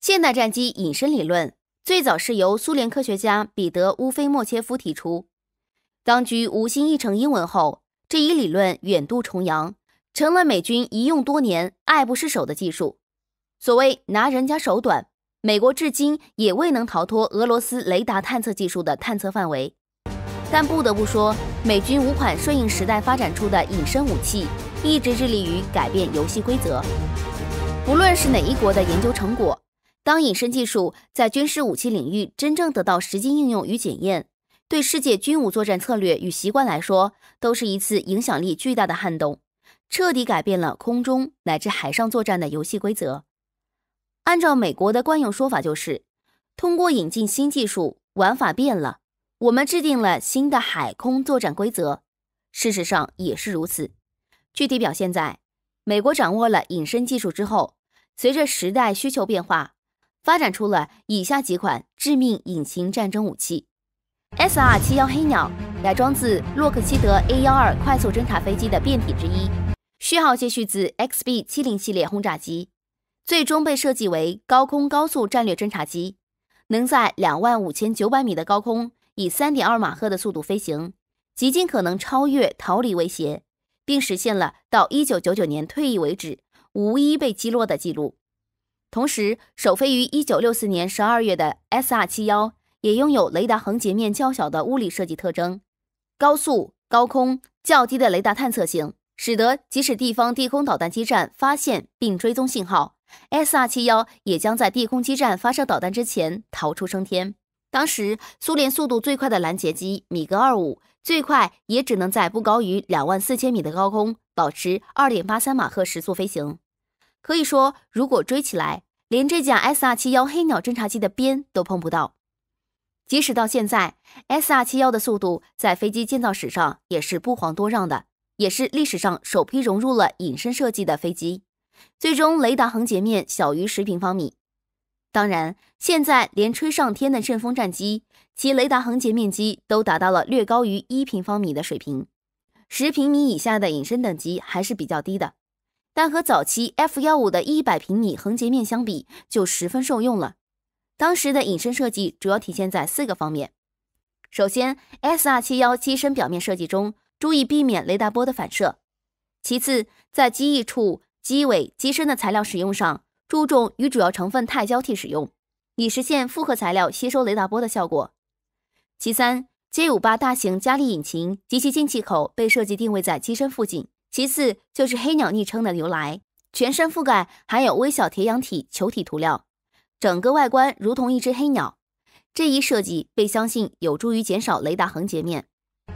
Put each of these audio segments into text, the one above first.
现代战机隐身理论最早是由苏联科学家彼得乌菲莫切夫提出，当局无心译成英文后，这一理论远渡重洋，成了美军一用多年爱不释手的技术。所谓拿人家手短，美国至今也未能逃脱俄罗斯雷达探测技术的探测范围。但不得不说，美军五款顺应时代发展出的隐身武器，一直致力于改变游戏规则。不论是哪一国的研究成果。当隐身技术在军事武器领域真正得到实际应用与检验，对世界军武作战策略与习惯来说，都是一次影响力巨大的撼动，彻底改变了空中乃至海上作战的游戏规则。按照美国的惯用说法，就是通过引进新技术，玩法变了，我们制定了新的海空作战规则。事实上也是如此，具体表现在，美国掌握了隐身技术之后，随着时代需求变化。发展出了以下几款致命隐形战争武器：SR-71 黑鸟，改装自洛克希德 A-12 快速侦察飞机的变体之一，序号接续自 XB-70 系列轰炸机，最终被设计为高空高速战略侦察机，能在两万五千九百米的高空以三点二马赫的速度飞行，极尽可能超越逃离威胁，并实现了到一九九九年退役为止无一被击落的记录。同时，首飞于1964年12月的 SR-71 也拥有雷达横截面较小的物理设计特征，高速、高空、较低的雷达探测性，使得即使地方地空导弹基站发现并追踪信号，SR-71 也将在地空基站发射导弹之前逃出升天。当时，苏联速度最快的拦截机米格 -25，最快也只能在不高于2万四千米的高空保持2.83马赫时速飞行。可以说，如果追起来，连这架 SR-71 黑鸟侦察机的边都碰不到。即使到现在，SR-71 的速度在飞机建造史上也是不遑多让的，也是历史上首批融入了隐身设计的飞机。最终，雷达横截面小于十平方米。当然，现在连吹上天的阵风战机，其雷达横截面积都达到了略高于一平方米的水平。十平米以下的隐身等级还是比较低的。但和早期 F- 幺五的一百平米横截面相比，就十分受用了。当时的隐身设计主要体现在四个方面：首先，S- r 七幺机身表面设计中注意避免雷达波的反射；其次，在机翼处、机尾、机身的材料使用上，注重与主要成分钛交替使用，以实现复合材料吸收雷达波的效果；其三，J- 五八大型加力引擎及其进气口被设计定位在机身附近。其次就是黑鸟昵称的由来，全身覆盖含有微小铁氧体球体涂料，整个外观如同一只黑鸟。这一设计被相信有助于减少雷达横截面。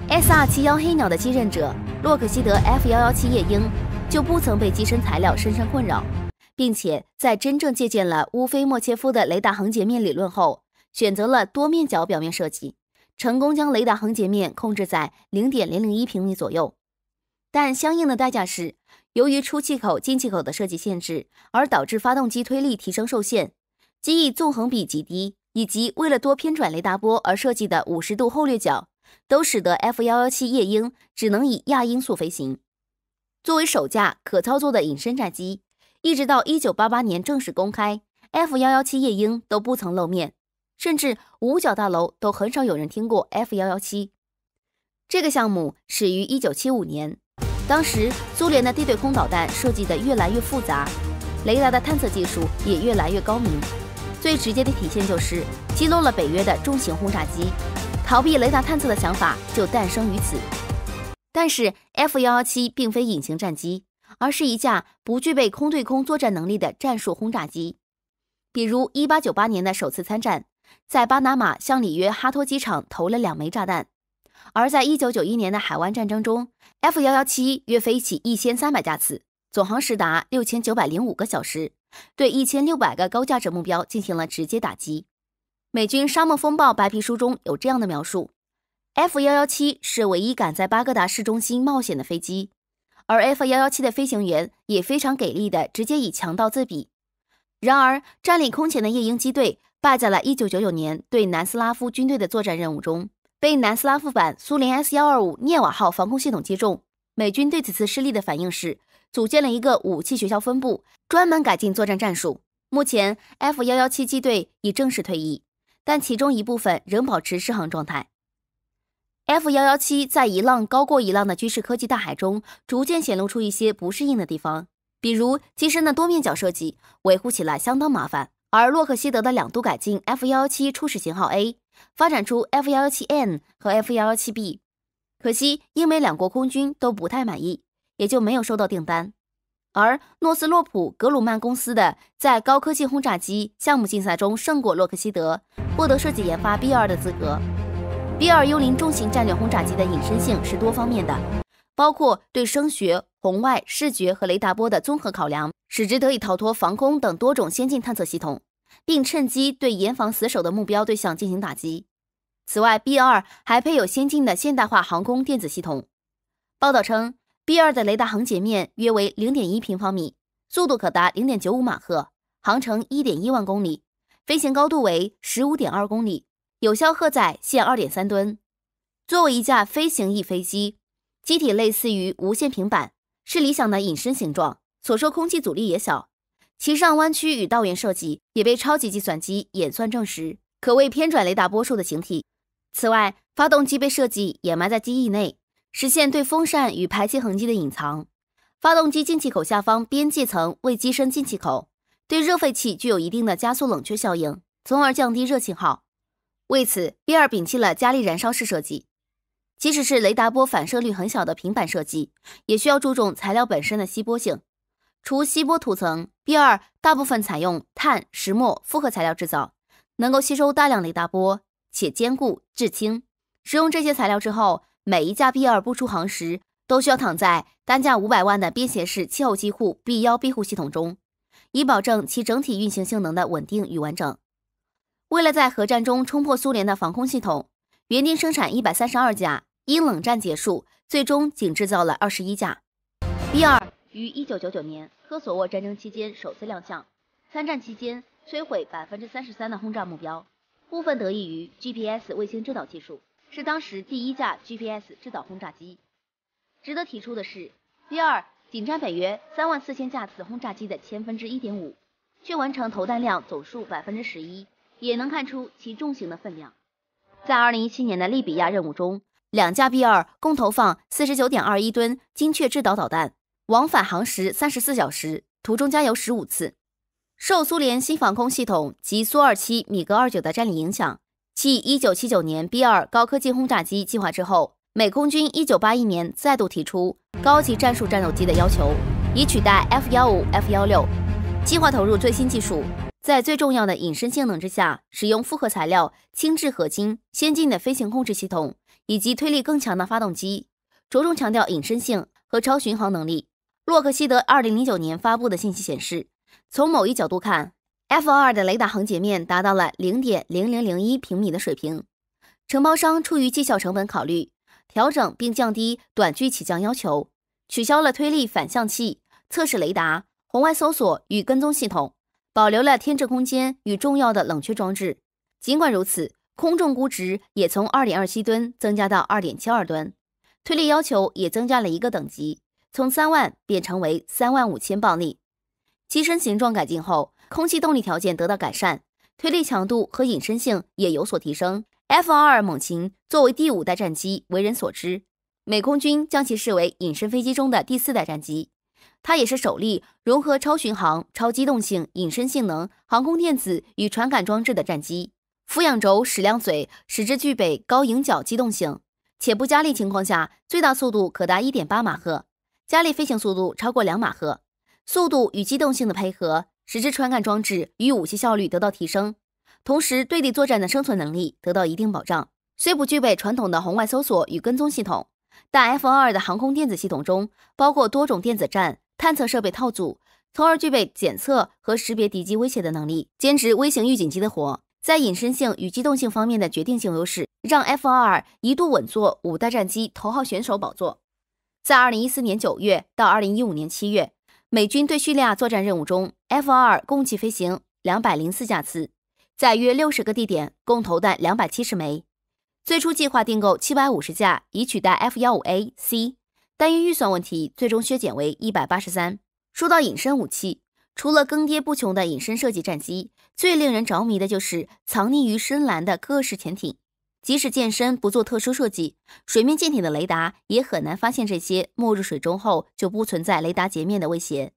S R 七幺黑鸟的继任者洛克希德 F 幺幺七夜鹰就不曾被机身材料深深困扰，并且在真正借鉴了乌菲莫切夫的雷达横截面理论后，选择了多面角表面设计，成功将雷达横截面控制在零点零零一平米左右。但相应的代价是，由于出气口、进气口的设计限制，而导致发动机推力提升受限；机翼纵横比极低，以及为了多偏转雷达波而设计的五十度后掠角，都使得 F-117 夜鹰只能以亚音速飞行。作为首架可操作的隐身战机，一直到1988年正式公开，F-117 夜鹰都不曾露面，甚至五角大楼都很少有人听过 F-117。这个项目始于1975年。当时，苏联的地对空导弹设计的越来越复杂，雷达的探测技术也越来越高明。最直接的体现就是击落了北约的中型轰炸机。逃避雷达探测的想法就诞生于此。但是，F- 幺幺七并非隐形战机，而是一架不具备空对空作战能力的战术轰炸机。比如，一八九八年的首次参战，在巴拿马向里约哈托机场投了两枚炸弹。而在一九九一年的海湾战争中，F- 幺幺七约飞起一千三百架次，总航时达六千九百零五个小时，对一千六百个高价值目标进行了直接打击。美军《沙漠风暴》白皮书中有这样的描述：F- 幺幺七是唯一敢在巴格达市中心冒险的飞机，而 F- 幺幺七的飞行员也非常给力的，直接以强盗自比。然而，占领空前的夜鹰机队败在了一九九九年对南斯拉夫军队的作战任务中。被南斯拉夫版苏联 S-125 涅瓦号防空系统击中。美军对此次失利的反应是组建了一个武器学校分部，专门改进作战战术。目前 F-117 机队已正式退役，但其中一部分仍保持失航状态。F-117 在一浪高过一浪的军事科技大海中，逐渐显露出一些不适应的地方，比如机身的多面角设计，维护起来相当麻烦。而洛克希德的两度改进 F-117 初始型号 A。发展出 F-117N 和 F-117B，可惜英美两国空军都不太满意，也就没有收到订单。而诺斯洛普·格鲁曼公司的在高科技轰炸机项目竞赛中胜过洛克希德，获得设计研发 B-2 的资格。B-2 幽灵重型战略轰炸机的隐身性是多方面的，包括对声学、红外、视觉和雷达波的综合考量，使之得以逃脱防空等多种先进探测系统。并趁机对严防死守的目标对象进行打击。此外，B-2 还配有先进的现代化航空电子系统。报道称，B-2 的雷达横截面约为0.1平方米，速度可达0.95马赫，航程1.1万公里，飞行高度为15.2公里，有效荷载限2.3吨。作为一架飞行翼飞机，机体类似于无线平板，是理想的隐身形状，所受空气阻力也小。其上弯曲与倒圆设计也被超级计算机演算证实，可谓偏转雷达波束的形体。此外，发动机被设计掩埋在机翼内，实现对风扇与排气痕迹的隐藏。发动机进气口下方边界层为机身进气口，对热废气具有一定的加速冷却效应，从而降低热信号。为此，B 二摒弃了加力燃烧式设计，即使是雷达波反射率很小的平板设计，也需要注重材料本身的吸波性，除吸波涂层。B 二大部分采用碳石墨复合材料制造，能够吸收大量雷达波，且坚固至轻。使用这些材料之后，每一架 B 二不出航时，都需要躺在单价五百万的便携式气候机库 B 幺庇护系统中，以保证其整体运行性能的稳定与完整。为了在核战中冲破苏联的防空系统，原定生产一百三十二架，因冷战结束，最终仅制造了二十一架 B 二。于一九九九年科索沃战争期间首次亮相，参战期间摧毁百分之三十三的轰炸目标，部分得益于 GPS 卫星制导技术，是当时第一架 GPS 制导轰炸机。值得提出的是，B 二仅占北约三万四千架次轰炸机的千分之一点五，却完成投弹量总数百分之十一，也能看出其重型的分量。在二零一七年的利比亚任务中，两架 B 二共投放四十九点二一吨精确制导导弹。往返航时三十四小时，途中加油十五次。受苏联新防空系统及苏二七、米格二九的占领影响，继一九七九年 B 二高科技轰炸机计划之后，美空军一九八一年再度提出高级战术战斗机的要求，以取代 F 幺五、F 幺六，计划投入最新技术，在最重要的隐身性能之下，使用复合材料、轻质合金、先进的飞行控制系统以及推力更强的发动机，着重强调隐身性和超巡航能力。洛克希德二零零九年发布的信息显示，从某一角度看，F 二的雷达横截面达到了零点零零零一平米的水平。承包商出于绩效成本考虑，调整并降低短距起降要求，取消了推力反向器、测试雷达、红外搜索与跟踪系统，保留了添置空间与重要的冷却装置。尽管如此，空重估值也从二点二七吨增加到二点七二吨，推力要求也增加了一个等级。从三万变成为三万五千，暴力，机身形状改进后，空气动力条件得到改善，推力强度和隐身性也有所提升。F 二二猛禽作为第五代战机为人所知，美空军将其视为隐身飞机中的第四代战机，它也是首例融合超巡航、超机动性、隐身性能、航空电子与传感装置的战机。俯仰轴矢量嘴使之具备高迎角机动性，且不加力情况下最大速度可达一点八马赫。加力飞行速度超过两马赫，速度与机动性的配合，使之传感装置与武器效率得到提升，同时对地作战的生存能力得到一定保障。虽不具备传统的红外搜索与跟踪系统，但 F-22 的航空电子系统中包括多种电子战探测设备套组，从而具备检测和识别敌机威胁的能力。兼职微型预警机的活，在隐身性与机动性方面的决定性优势，让 F-22 一度稳坐五代战机头号选手宝座。在二零一四年九月到二零一五年七月，美军对叙利亚作战任务中，F 二共计飞行两百零四架次，在约六十个地点共投弹两百七十枚。最初计划订购七百五十架，以取代 F 幺五 A、C，但因预算问题，最终削减为一百八十三。说到隐身武器，除了更迭不穷的隐身设计战机，最令人着迷的就是藏匿于深蓝的各式潜艇。即使舰身不做特殊设计，水面舰艇的雷达也很难发现这些没入水中后就不存在雷达截面的威胁。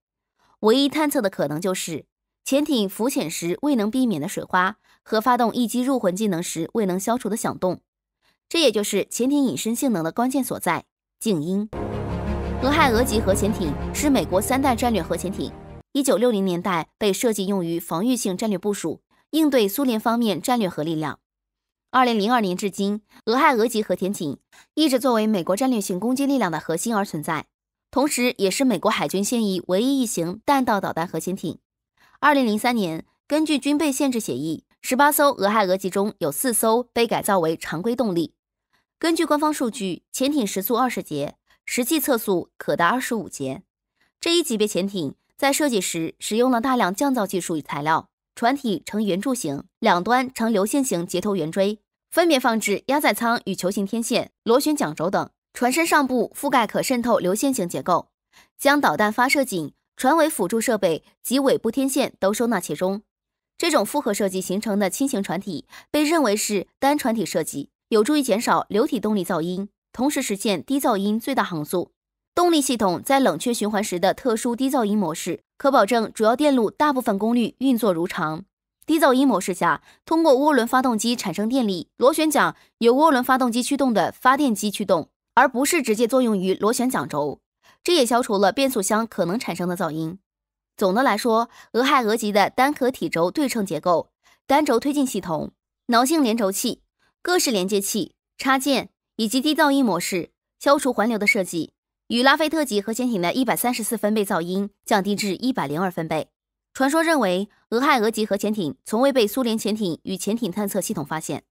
唯一探测的可能就是潜艇浮潜时未能避免的水花和发动一击入魂技能时未能消除的响动。这也就是潜艇隐身性能的关键所在——静音。俄亥俄级核潜艇是美国三代战略核潜艇，一九六零年代被设计用于防御性战略部署，应对苏联方面战略核力量。二零零二年至今，俄亥俄级核潜艇一直作为美国战略性攻击力量的核心而存在，同时也是美国海军现役唯一一型弹道导弹核潜艇。二零零三年，根据军备限制协议，十八艘俄亥俄级中有四艘被改造为常规动力。根据官方数据，潜艇时速二十节，实际测速可达二十五节。这一级别潜艇在设计时使用了大量降噪技术与材料，船体呈圆柱形，两端呈流线型接头圆锥。分别放置压载舱与球形天线、螺旋桨轴等，船身上部覆盖可渗透流线型结构，将导弹发射井、船尾辅助设备及尾部天线都收纳其中。这种复合设计形成的轻型船体被认为是单船体设计，有助于减少流体动力噪音，同时实现低噪音最大航速。动力系统在冷却循环时的特殊低噪音模式，可保证主要电路大部分功率运作如常。低噪音模式下，通过涡轮发动机产生电力，螺旋桨由涡轮发动机驱动的发电机驱动，而不是直接作用于螺旋桨轴，这也消除了变速箱可能产生的噪音。总的来说，俄亥俄级的单壳体轴对称结构、单轴推进系统、挠性连轴器、各式连接器插件以及低噪音模式消除环流的设计，与拉菲特级核潜艇的一百三十四分贝噪音降低至一百零二分贝。传说认为，俄亥俄级核潜艇从未被苏联潜艇与潜艇探测系统发现。